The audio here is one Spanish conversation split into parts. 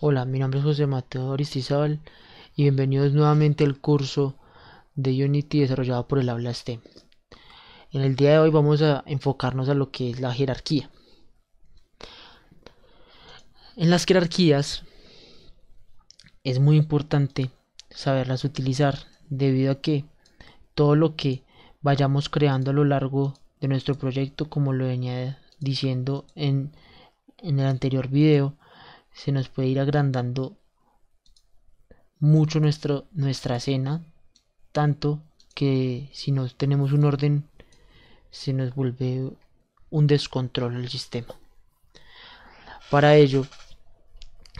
Hola, mi nombre es José Mateo Aristizábal y bienvenidos nuevamente al curso de Unity desarrollado por el Habla este. En el día de hoy vamos a enfocarnos a lo que es la jerarquía. En las jerarquías es muy importante saberlas utilizar debido a que todo lo que vayamos creando a lo largo de nuestro proyecto como lo venía diciendo en, el anterior video se nos puede ir agrandando mucho nuestro, nuestra escena tanto que si no tenemos un orden se nos vuelve un descontrol el sistema para ello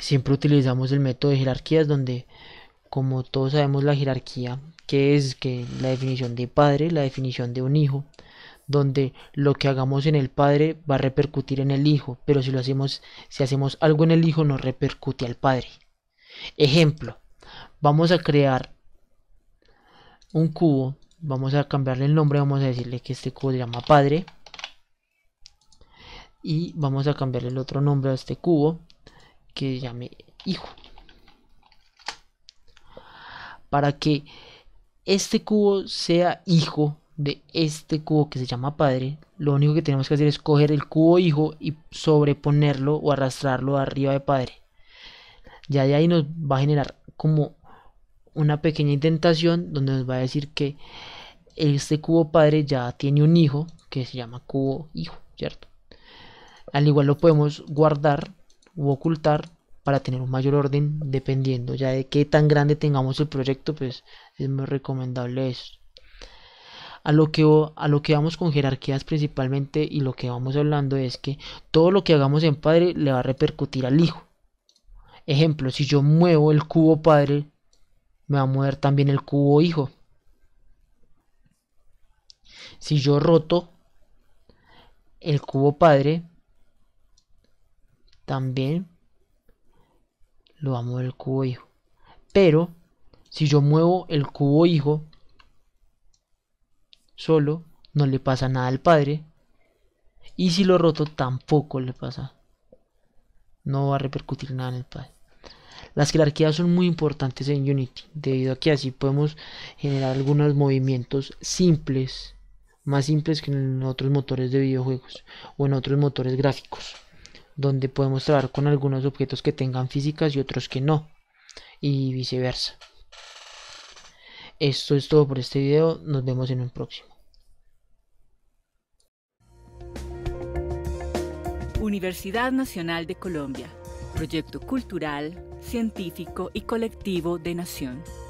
siempre utilizamos el método de jerarquías donde como todos sabemos la jerarquía que es que la definición de padre la definición de un hijo donde lo que hagamos en el Padre va a repercutir en el Hijo, pero si lo hacemos, si hacemos algo en el Hijo, nos repercute al Padre. Ejemplo, vamos a crear un cubo, vamos a cambiarle el nombre, vamos a decirle que este cubo se llama Padre y vamos a cambiarle el otro nombre a este cubo que se llame Hijo. Para que este cubo sea hijo de este cubo que se llama padre, lo único que tenemos que hacer es coger el cubo hijo y sobreponerlo o arrastrarlo arriba de padre. Ya de ahí nos va a generar como una pequeña indentación donde nos va a decir que este cubo padre ya tiene un hijo que se llama cubo hijo, ¿cierto? Al igual lo podemos guardar u ocultar para tener un mayor orden dependiendo ya de qué tan grande tengamos el proyecto, pues es muy recomendable eso. A lo, que, a lo que vamos con jerarquías principalmente y lo que vamos hablando es que todo lo que hagamos en padre le va a repercutir al hijo. Ejemplo, si yo muevo el cubo padre, me va a mover también el cubo hijo. Si yo roto el cubo padre, también lo va a mover el cubo hijo. Pero si yo muevo el cubo hijo, solo, no le pasa nada al padre. Y si lo roto tampoco le pasa. No va a repercutir nada en el padre. Las jerarquías son muy importantes en Unity, debido a que así podemos generar algunos movimientos simples, más simples que en otros motores de videojuegos o en otros motores gráficos, donde podemos trabajar con algunos objetos que tengan físicas y otros que no, y viceversa. Esto es todo por este video, nos vemos en un próximo. Universidad Nacional de Colombia, proyecto cultural, científico y colectivo de Nación.